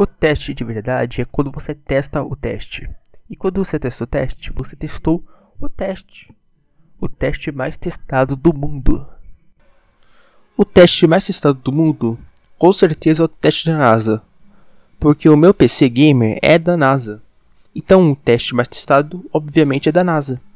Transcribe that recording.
O teste de verdade é quando você testa o teste. E quando você testa o teste, você testou o teste. O teste mais testado do mundo. O teste mais testado do mundo, com certeza, é o teste da NASA. Porque o meu PC gamer é da NASA. Então, o teste mais testado, obviamente, é da NASA.